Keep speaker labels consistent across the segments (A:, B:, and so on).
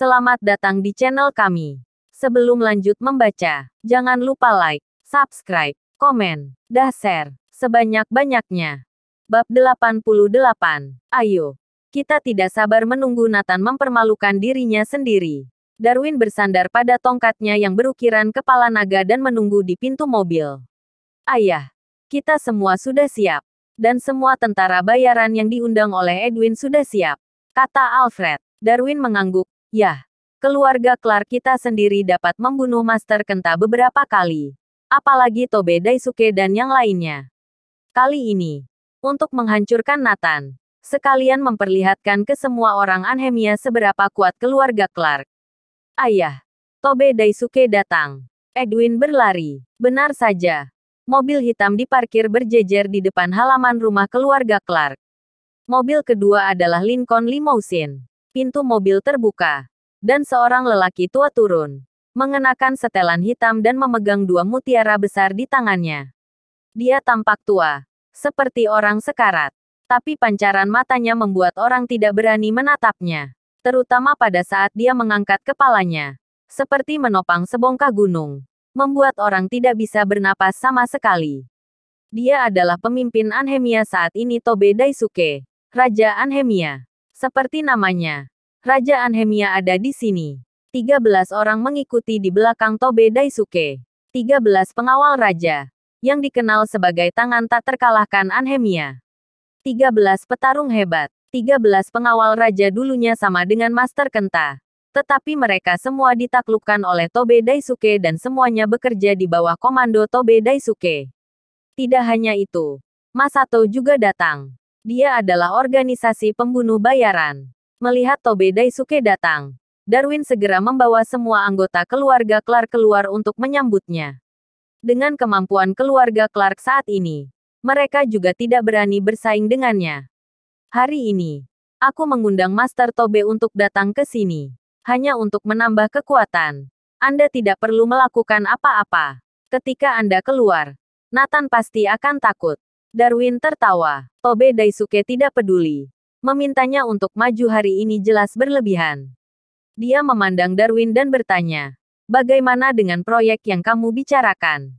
A: Selamat datang di channel kami. Sebelum lanjut membaca, jangan lupa like, subscribe, komen, dan share sebanyak-banyaknya. Bab 88. Ayo, kita tidak sabar menunggu Nathan mempermalukan dirinya sendiri. Darwin bersandar pada tongkatnya yang berukiran kepala naga dan menunggu di pintu mobil. Ayah, kita semua sudah siap dan semua tentara bayaran yang diundang oleh Edwin sudah siap, kata Alfred. Darwin mengangguk, Ya, keluarga Clark kita sendiri dapat membunuh Master Kenta beberapa kali. Apalagi Tobe Daisuke dan yang lainnya. Kali ini, untuk menghancurkan Nathan, sekalian memperlihatkan ke semua orang Anhemia seberapa kuat keluarga Clark. Ayah, Tobe Daisuke datang. Edwin berlari. Benar saja. Mobil hitam diparkir berjejer di depan halaman rumah keluarga Clark. Mobil kedua adalah Lincoln Limousine. Pintu mobil terbuka. Dan seorang lelaki tua turun. Mengenakan setelan hitam dan memegang dua mutiara besar di tangannya. Dia tampak tua. Seperti orang sekarat. Tapi pancaran matanya membuat orang tidak berani menatapnya. Terutama pada saat dia mengangkat kepalanya. Seperti menopang sebongkah gunung. Membuat orang tidak bisa bernapas sama sekali dia adalah pemimpin Anhemia saat ini Tobe Daisuke, Raja Anhemia. Seperti namanya, Raja Anhemia ada di sini. 13 orang mengikuti di belakang Tobe Daisuke. 13 pengawal raja, yang dikenal sebagai tangan tak terkalahkan Anhemia. 13 petarung hebat. 13 pengawal raja dulunya sama dengan Master Kenta. Tetapi mereka semua ditaklukkan oleh Tobe Daisuke dan semuanya bekerja di bawah komando Tobe Daisuke. Tidak hanya itu, Masato juga datang. Dia adalah organisasi pembunuh bayaran. Melihat Tobe Daisuke datang, Darwin segera membawa semua anggota keluarga Clark keluar untuk menyambutnya. Dengan kemampuan keluarga Clark saat ini, mereka juga tidak berani bersaing dengannya. Hari ini, aku mengundang Master Tobe untuk datang ke sini. Hanya untuk menambah kekuatan. Anda tidak perlu melakukan apa-apa. Ketika Anda keluar, Nathan pasti akan takut. Darwin tertawa. Tobe Daisuke tidak peduli. Memintanya untuk maju hari ini jelas berlebihan. Dia memandang Darwin dan bertanya, Bagaimana dengan proyek yang kamu bicarakan?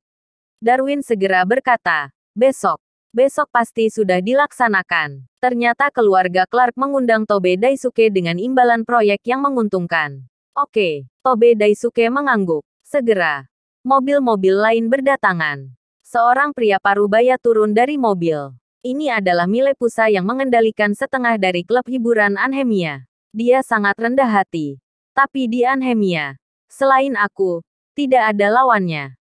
A: Darwin segera berkata, Besok. Besok pasti sudah dilaksanakan. Ternyata keluarga Clark mengundang Tobe Daisuke dengan imbalan proyek yang menguntungkan. Oke, Tobe Daisuke mengangguk. Segera, mobil-mobil lain berdatangan. Seorang pria parubaya turun dari mobil. Ini adalah Milepusa yang mengendalikan setengah dari klub hiburan Anhemia. Dia sangat rendah hati. Tapi di Anhemia, selain aku, tidak ada lawannya.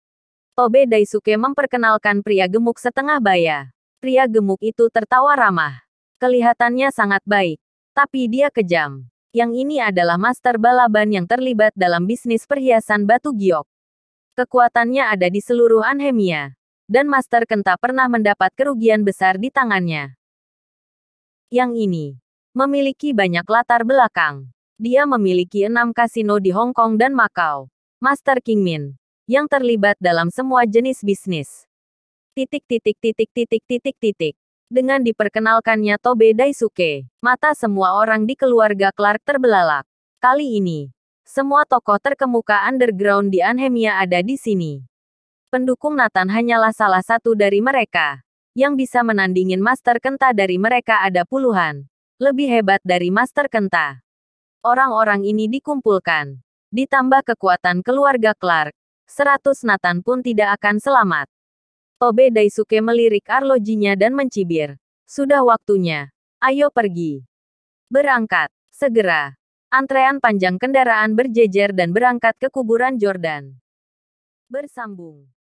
A: Tobe Daisuke memperkenalkan pria gemuk setengah baya. Pria gemuk itu tertawa ramah. Kelihatannya sangat baik. Tapi dia kejam. Yang ini adalah master balaban yang terlibat dalam bisnis perhiasan batu giok. Kekuatannya ada di seluruh Anhemia dan Master Kenta pernah mendapat kerugian besar di tangannya. Yang ini memiliki banyak latar belakang. Dia memiliki enam kasino di Hong Kong dan Macau. Master King Min yang terlibat dalam semua jenis bisnis. Titik titik titik titik titik titik. Dengan diperkenalkannya Tobe Daisuke, mata semua orang di keluarga Clark terbelalak. Kali ini, semua tokoh terkemuka underground di Anhemia ada di sini. Pendukung Nathan hanyalah salah satu dari mereka. Yang bisa menandingin Master Kenta dari mereka ada puluhan. Lebih hebat dari Master Kenta. Orang-orang ini dikumpulkan. Ditambah kekuatan keluarga Clark, seratus Nathan pun tidak akan selamat. Tobe Daisuke melirik arlojinya dan mencibir. Sudah waktunya. Ayo pergi. Berangkat. Segera. Antrean panjang kendaraan berjejer dan berangkat ke kuburan Jordan. Bersambung.